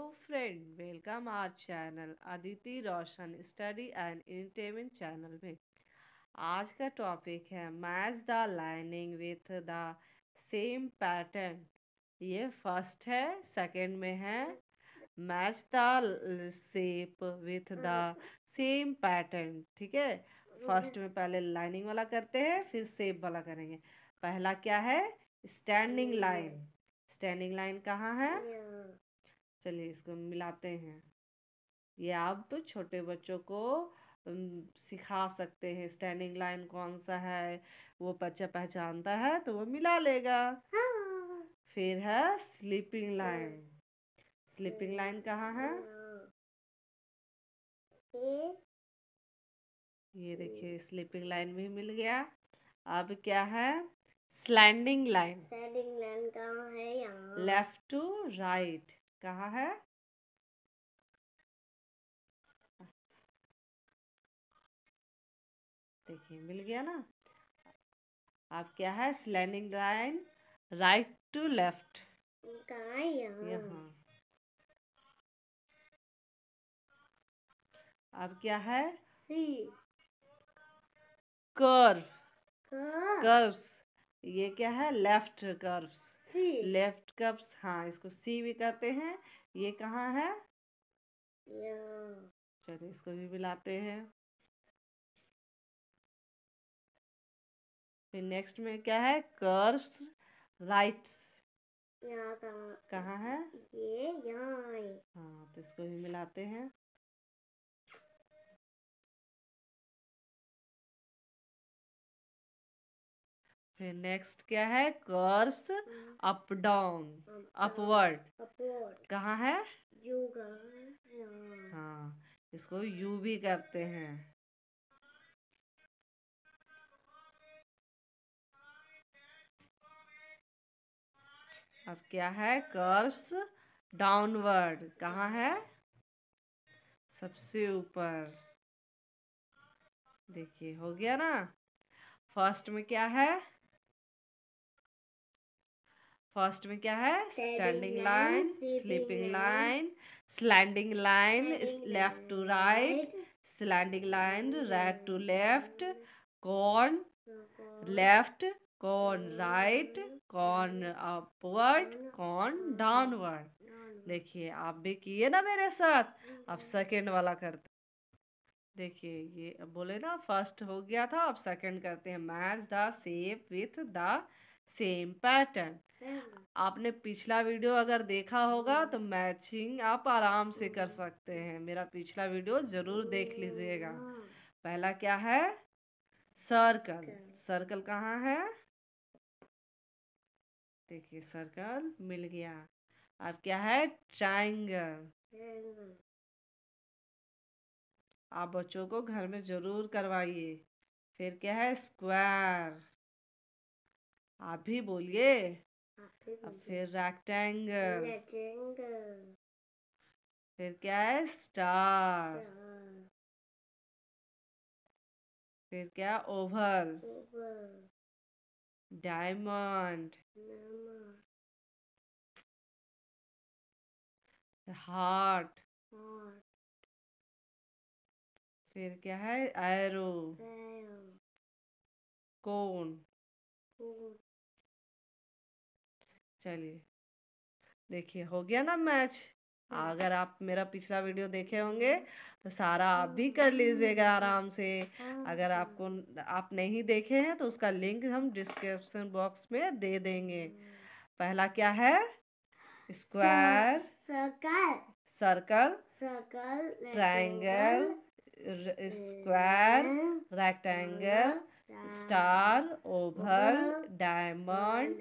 Hello friend welcome our channel Aditi Roshan study and entertainment channel में आज का टॉपिक है match the lining with the same pattern ये first है सेकंड में है match the shape with the same pattern ठीक है फर्स्ट में पहले लाइनिंग वाला करते हैं फिर सेप वाला करेंगे पहला क्या है स्टैंडिंग लाइन स्टैंडिंग लाइन कहाँ है चलिए इसको मिलाते हैं ये आप छोटे बच्चों को सिखा सकते हैं स्टैंडिंग लाइन कौन सा है वो बच्चा पहचानता है तो वो मिला लेगा हाँ। फिर है स्लीपिंग लाइन स्लीपिंग लाइन कहाँ है ये देखिए स्लीपिंग लाइन भी मिल गया अब क्या है स्लैंडिंग लाइन स्लैंडिंग लाइन कहाँ है यहाँ लेफ्ट टू राइट कहा है देखिए मिल गया ना आप क्या है slanting line right to left यहाँ अब क्या है सी कर्व कर्व्स ये क्या है लेफ्ट कर्व्स लेफ्ट कप्स हाँ इसको सी भी कहते हैं ये कहाँ है चलो इसको भी मिलाते हैं फिर नेक्स्ट में क्या है कर्व्स राइट्स कहा कहाँ है ये यहाँ है हाँ तो इसको भी मिलाते हैं फिर नेक्स्ट क्या है कर्व्स अप डाउन अपवर्ड कहाँ है यू हाँ इसको यू भी करते हैं अब क्या है कर्व्स डाउनवर्ड कहाँ है सबसे ऊपर देखिए हो गया ना फर्स्ट में क्या है फर्स्ट में क्या है standing line sleeping line slanting line left to right slanting line right to left curve left curve right curve upward curve downward देखिए आप भी किए ना मेरे साथ अब सेकेंड mm-hmm. वाला करते देखिए ये बोले ना फर्स्ट हो गया था अब सेकंड करते हैं match the shape with the same pattern hmm. आपने पिछला वीडियो अगर देखा होगा तो मैचिंग hmm. आप आराम से कर hmm. सकते हैं मेरा पिछला वीडियो ज़रूर देख लीजिएगा पहला क्या है सर्कल सर्कल कहाँ है देखिए सर्कल मिल गया अब क्या है ट्राइंगल आप बच्चों को घर में ज़रूर करवाइए फिर क्या है स्क्वायर आप भी बोलिए अब फिर रेक्टेंगल फिर क्या है स्टार फिर क्या ओवल डायमंड हार्ट फिर क्या है एरो कौन चलिए देखिए हो गया ना मैच हाँ। अगर आप मेरा पिछला वीडियो देखे होंगे तो सारा आप भी हाँ। कर लीजिएगा आराम से हाँ। अगर आपको आप नहीं देखे हैं तो उसका लिंक हम डिस्क्रिप्शन बॉक्स में दे देंगे पहला क्या है square circle circle circle triangle square rectangle star oval diamond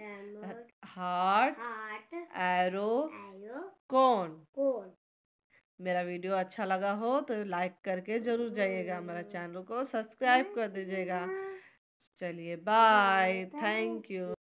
arrow arrow कौन मेरा वीडियो अच्छा लगा हो तो लाइक करके जरूर जाइएगा हमारा mm. चैनल को सब्सक्राइब कर दीजिएगा mm. चलिए बाय थैंक यू